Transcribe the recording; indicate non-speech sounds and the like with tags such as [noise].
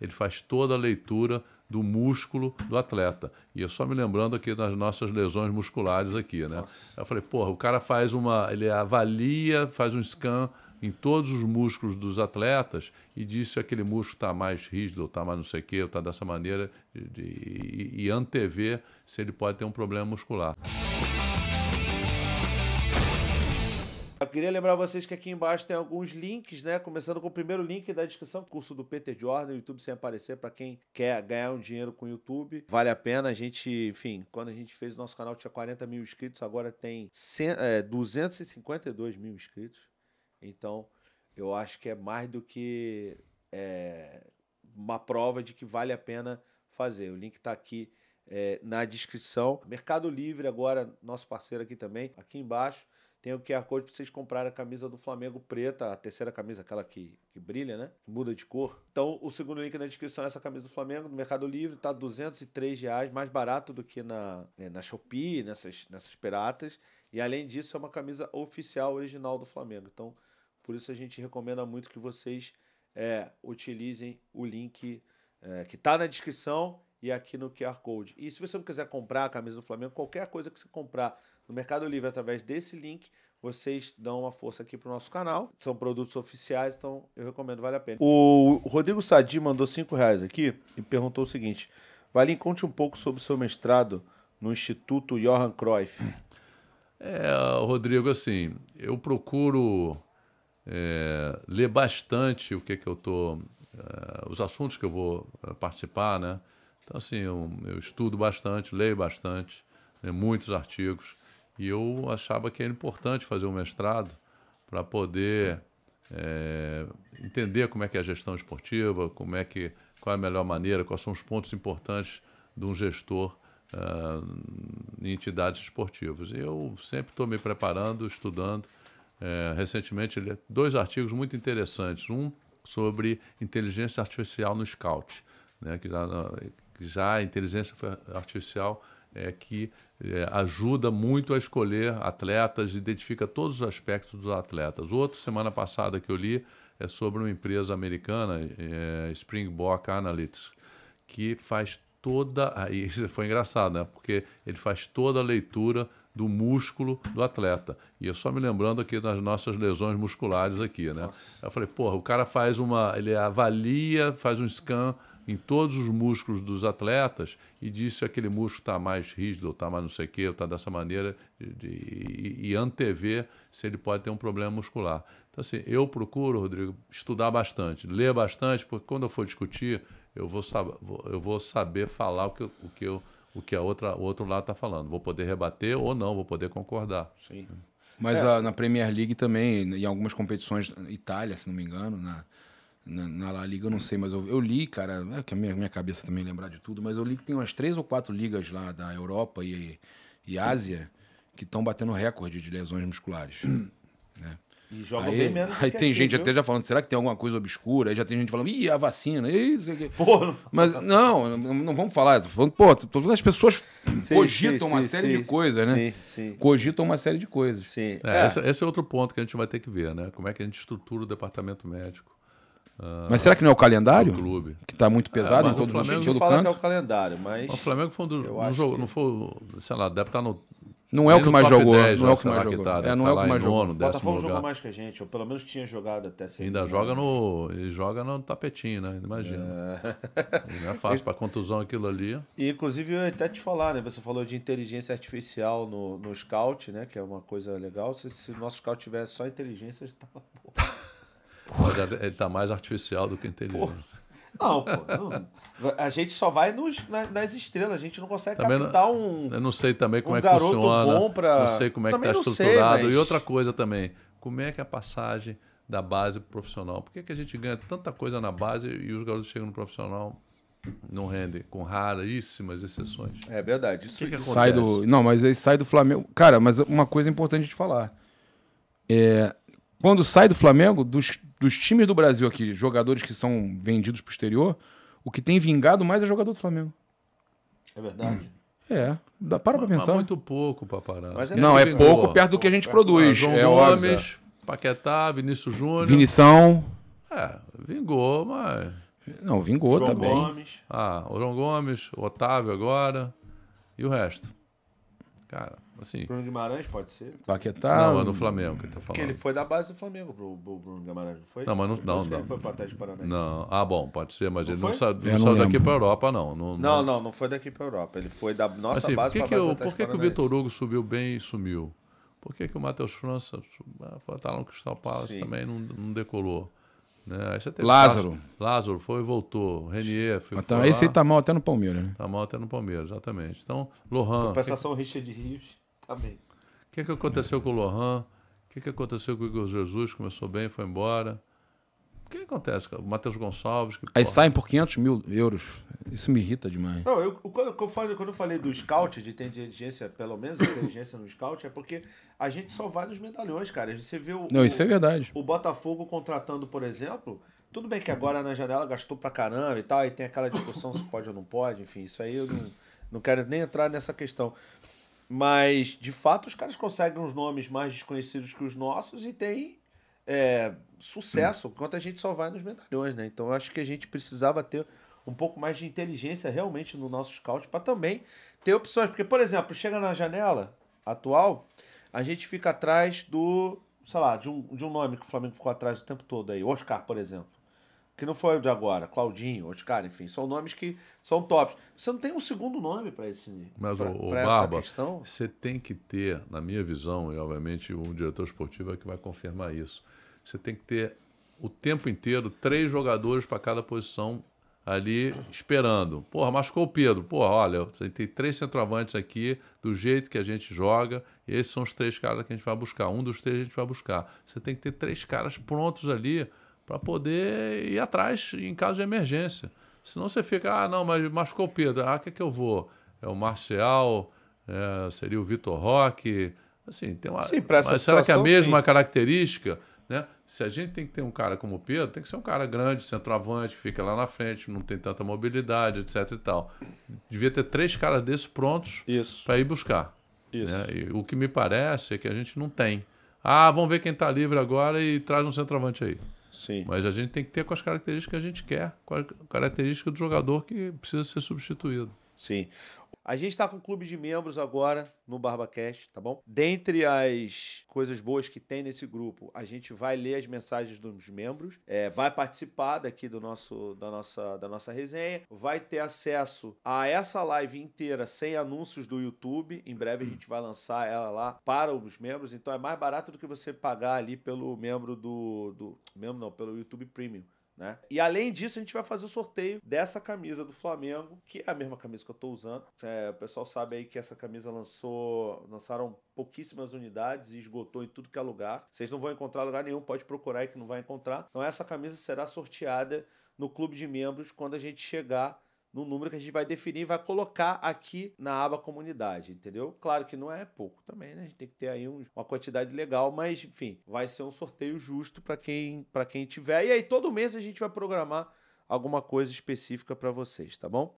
ele faz toda a leitura do músculo do atleta. E eu só me lembrando aqui das nossas lesões musculares aqui, né? Eu falei, porra, o cara faz uma, ele avalia, faz um scan em todos os músculos dos atletas e diz se aquele músculo está mais rígido, ou está mais não sei o quê, ou está dessa maneira, e, e antever se ele pode ter um problema muscular. queria lembrar vocês que aqui embaixo tem alguns links, né? Começando com o primeiro link da descrição, curso do Peter Jordan, YouTube sem aparecer, para quem quer ganhar um dinheiro com o YouTube. Vale a pena, a gente, enfim, quando a gente fez o nosso canal tinha 40 mil inscritos, agora tem 100, é, 252 mil inscritos. Então, eu acho que é mais do que é, uma prova de que vale a pena fazer. O link está aqui é, na descrição. Mercado Livre agora, nosso parceiro aqui também, aqui embaixo. Tem o QR Code para vocês comprarem a camisa do Flamengo preta, a terceira camisa, aquela que, que brilha, né? Que muda de cor. Então, o segundo link na descrição é essa camisa do Flamengo, no Mercado Livre, tá 203 reais, mais barato do que na, né, na Shopee, nessas, nessas piratas. E além disso, é uma camisa oficial original do Flamengo. Então, por isso a gente recomenda muito que vocês é, utilizem o link é, que está na descrição e aqui no QR Code. E se você não quiser comprar a camisa do Flamengo, qualquer coisa que você comprar no Mercado Livre através desse link, vocês dão uma força aqui para o nosso canal. São produtos oficiais, então eu recomendo, vale a pena. O Rodrigo Sadi mandou 5 reais aqui e perguntou o seguinte: Valim, conte um pouco sobre o seu mestrado no Instituto Johan Cruyff. É, Rodrigo, assim, eu procuro é, ler bastante o que, é que eu tô, é, os assuntos que eu vou é, participar, né? Então, assim, eu, eu estudo bastante, leio bastante, né, muitos artigos, e eu achava que era importante fazer um mestrado para poder é, entender como é que é a gestão esportiva, como é que, qual é a melhor maneira, quais são os pontos importantes de um gestor uh, em entidades esportivas. Eu sempre estou me preparando, estudando. É, recentemente, dois artigos muito interessantes. Um sobre inteligência artificial no scout, né, que, já, já a inteligência artificial é que é, ajuda muito a escolher atletas, identifica todos os aspectos dos atletas. Outro, semana passada que eu li, é sobre uma empresa americana, é, Springbok Analytics, que faz toda. Aí [laughs] foi engraçado, né? Porque ele faz toda a leitura do músculo do atleta. E eu só me lembrando aqui das nossas lesões musculares aqui, né? Nossa. Eu falei, porra, o cara faz uma. Ele avalia, faz um scan em todos os músculos dos atletas e diz se aquele músculo está mais rígido, está mais não sei o quê, está dessa maneira, de, de, e, e antever se ele pode ter um problema muscular. Então, assim, eu procuro, Rodrigo, estudar bastante, ler bastante, porque quando eu for discutir, eu vou, sab eu vou saber falar o que, o que, eu, o que a outra, o outro lado está falando. Vou poder rebater ou não, vou poder concordar. Sim. Mas é. a, na Premier League também, em algumas competições, Itália, se não me engano, na na, na Liga, eu não sei, mas eu, eu li, cara, é que a minha, minha cabeça também lembrar de tudo, mas eu li que tem umas três ou quatro ligas lá da Europa e, e Ásia que estão batendo recorde de lesões musculares. [clears throat] Né? E joga aí, bem mesmo. Aí tem aqui, gente viu? até já falando, será que tem alguma coisa obscura? Aí já tem gente falando, ih, a vacina, isso aqui. Porra. Mas não, não vamos falar. Tô falando, pô, tô falando, as pessoas sim, cogitam sim, uma sim, série de coisas, né? Sim, sim. Cogitam uma série de coisas. Sim. É, é. Esse, esse, é outro ponto que a gente vai ter que ver, né? Como é que a gente estrutura o departamento médico. Ah, mas será que não é o calendário? É o clube. Que está muito é, pesado é, em todo o Flamengo sentido fala que é o calendário, mas. O Flamengo foi um dos. Não, que... não foi. Sei lá, deve estar tá no. Não é o que mais jogou. não é o que mais jogou. é, né? não é o tá que mais jogou. O Botafogo jogou mais que a gente, ou pelo menos tinha jogado até sem. Ainda joga no. joga no tapetinho, né? Imagina. É. Não é fácil [laughs] para contusão aquilo ali. E inclusive eu ia até te falar, né? Você falou de inteligência artificial no, no Scout, né? Que é uma coisa legal. Se, se o nosso Scout tivesse só inteligência, já tava bom. [laughs] Mas é, ele está mais artificial do que inteligente. Não, pô. Não. A gente só vai nos, nas estrelas, a gente não consegue também captar um. Eu não sei também como um é que funciona. Pra... Não sei como é tá também que está estruturado. Sei, mas... E outra coisa também, como é que é a passagem da base o profissional? Por que, que a gente ganha tanta coisa na base e os garotos chegam no profissional? Não rendem, com raríssimas exceções. É verdade. Isso que que acontece? sai do. Não, mas aí sai do Flamengo. Cara, mas uma coisa é importante de falar. É, quando sai do Flamengo, dos, dos times do Brasil aqui, jogadores que são vendidos para o exterior, o que tem vingado mais é jogador do Flamengo. É verdade. É. Dá, para mas, pra pensar. Mas muito pouco, paparazzo. É não, é pouco perto do que a gente produz. João é Gomes, óbvio. Paquetá, Vinícius Júnior. Vinição. É, vingou, mas. Não, vingou João também. Gomes. Ah, João Gomes, Otávio agora. E o resto? Cara, assim. Bruno Guimarães pode ser? Paquetá. Não, é no Flamengo que ele tá falando. Que ele foi da base do Flamengo pro, pro Bruno Guimarães, não foi? Não, mas não. Não, não, não. Ele foi pro Atlético Paranaense. Não. Ah, bom, pode ser, mas não ele foi? não, não saiu daqui pra Europa, não. Não, não, não, não foi daqui pra Europa. Ele foi da nossa assim, base que pra que base eu, Por que, que o Vitor Hugo subiu bem e sumiu? Por que, que o Matheus França, ah, tá lá no Cristal Palace, Sim. também não, não decolou? Né? Lázaro. Lázaro foi e voltou. Renier foi Então, foi esse aí tá mal até no Palmeiras. Né? Tá mal até no Palmeiras, exatamente. Então, Lohan. Compensação que... Richard Rios também. Tá o que, que aconteceu é. com o Lohan? O que, que aconteceu com o Igor Jesus? Começou bem, foi embora. O que acontece? O Matheus Gonçalves. Que, Aí porra. saem por 500 mil euros. Isso me irrita demais. Não, eu, quando, eu falei, quando eu falei do scout, de ter inteligência, pelo menos inteligência no scout, é porque a gente só vai nos medalhões, cara. Você vê o. Não, isso o, é verdade. O Botafogo contratando, por exemplo. Tudo bem que agora na janela gastou pra caramba e tal, e tem aquela discussão se pode ou não pode, enfim, isso aí eu não, não quero nem entrar nessa questão. Mas, de fato, os caras conseguem uns nomes mais desconhecidos que os nossos e tem é, sucesso, enquanto a gente só vai nos medalhões, né? Então eu acho que a gente precisava ter um pouco mais de inteligência realmente no nosso scout para também ter opções. Porque, por exemplo, chega na janela atual, a gente fica atrás do, sei lá, de um, de um nome que o Flamengo ficou atrás o tempo todo aí, Oscar, por exemplo que não foi de agora, Claudinho, Oscar, enfim, são nomes que são tops. Você não tem um segundo nome para esse Mas pra, o, o pra Barba, você tem que ter, na minha visão, e obviamente o diretor esportivo é que vai confirmar isso. Você tem que ter o tempo inteiro três jogadores para cada posição ali esperando. Porra, machucou o Pedro. Porra, olha, tem três centroavantes aqui, do jeito que a gente joga, esses são os três caras que a gente vai buscar. Um dos três a gente vai buscar. Você tem que ter três caras prontos ali para poder ir atrás em caso de emergência. Senão você fica, ah, não, mas machucou o Pedro, ah, o que é que eu vou? É o Marcial, é, seria o Vitor Roque, assim, tem uma... Sim, essa mas situação, será que é a mesma sim. característica? Né? Se a gente tem que ter um cara como o Pedro, tem que ser um cara grande, centroavante, fica lá na frente, não tem tanta mobilidade, etc e tal. Devia ter três caras desses prontos para ir buscar. Né? o que me parece é que a gente não tem. Ah, vamos ver quem está livre agora e traz um centroavante aí. Sim. Mas a gente tem que ter com as características que a gente quer, com a característica do jogador que precisa ser substituído. Sim. A gente está com um clube de membros agora no BarbaCast, tá bom? Dentre as coisas boas que tem nesse grupo, a gente vai ler as mensagens dos membros, é, vai participar daqui do nosso, da, nossa, da nossa resenha, vai ter acesso a essa live inteira sem anúncios do YouTube. Em breve a hum. gente vai lançar ela lá para os membros, então é mais barato do que você pagar ali pelo membro do. do membro não, pelo YouTube Premium. Né? E além disso, a gente vai fazer o sorteio dessa camisa do Flamengo, que é a mesma camisa que eu estou usando. É, o pessoal sabe aí que essa camisa lançou, lançaram pouquíssimas unidades e esgotou em tudo que é lugar. Vocês não vão encontrar lugar nenhum, pode procurar aí que não vai encontrar. Então essa camisa será sorteada no clube de membros quando a gente chegar no número que a gente vai definir e vai colocar aqui na aba comunidade, entendeu? Claro que não é pouco também, né? A gente tem que ter aí um, uma quantidade legal, mas enfim, vai ser um sorteio justo para quem para quem tiver. E aí todo mês a gente vai programar alguma coisa específica para vocês, tá bom?